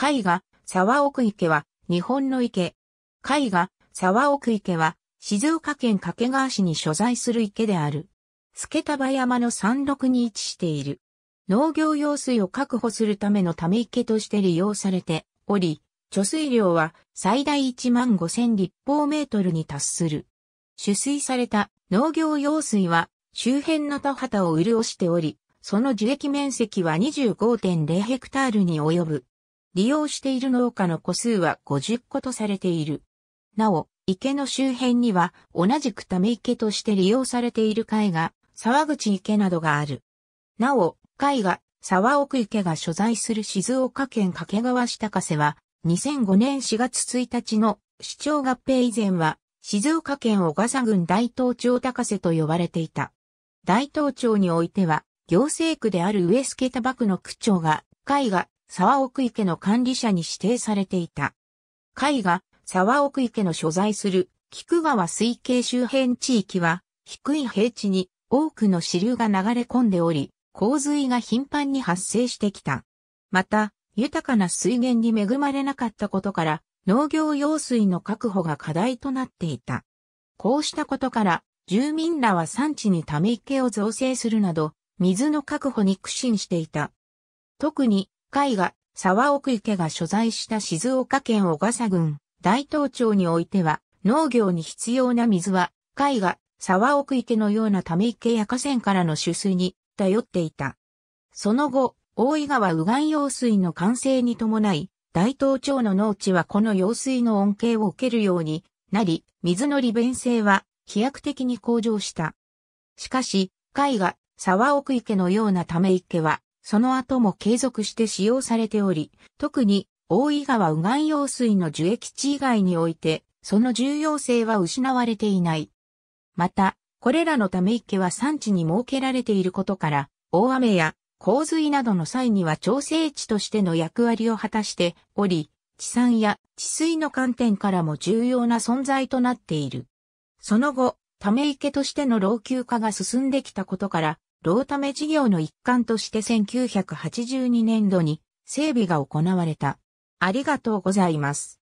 絵画、沢奥池は、日本の池。絵画、沢奥池は、静岡県掛川市に所在する池である。助田山の山麓に位置している。農業用水を確保するためのため池として利用されており、貯水量は最大1万5000立方メートルに達する。取水された農業用水は周辺の田畑を潤しており、その樹液面積は25.0ヘクタールに及ぶ。利用している農家の個数は50個とされている。なお、池の周辺には同じくため池として利用されている海が沢口池などがある。なお、海が沢奥池が所在する静岡県掛川市高瀬は2005年4月1日の市長合併以前は静岡県小笠郡大東町高瀬と呼ばれていた。大東町においては行政区である上助田幕の区長が海が沢奥池の管理者に指定されていた。海が沢奥池の所在する菊川水系周辺地域は低い平地に多くの支流が流れ込んでおり、洪水が頻繁に発生してきた。また、豊かな水源に恵まれなかったことから、農業用水の確保が課題となっていた。こうしたことから、住民らは産地にため池を造成するなど、水の確保に苦心していた。特に、海が沢奥池が所在した静岡県小笠郡大東町においては農業に必要な水は海が沢奥池のようなため池や河川からの取水に頼っていた。その後、大井川右岸用水の完成に伴い、大東町の農地はこの用水の恩恵を受けるようになり、水の利便性は飛躍的に向上した。しかし、海が沢奥池のようなため池はその後も継続して使用されており、特に大井川右岸用水の樹液地以外において、その重要性は失われていない。また、これらのため池は産地に設けられていることから、大雨や洪水などの際には調整地としての役割を果たしており、地産や治水の観点からも重要な存在となっている。その後、ため池としての老朽化が進んできたことから、ロータメ事業の一環として1982年度に整備が行われた。ありがとうございます。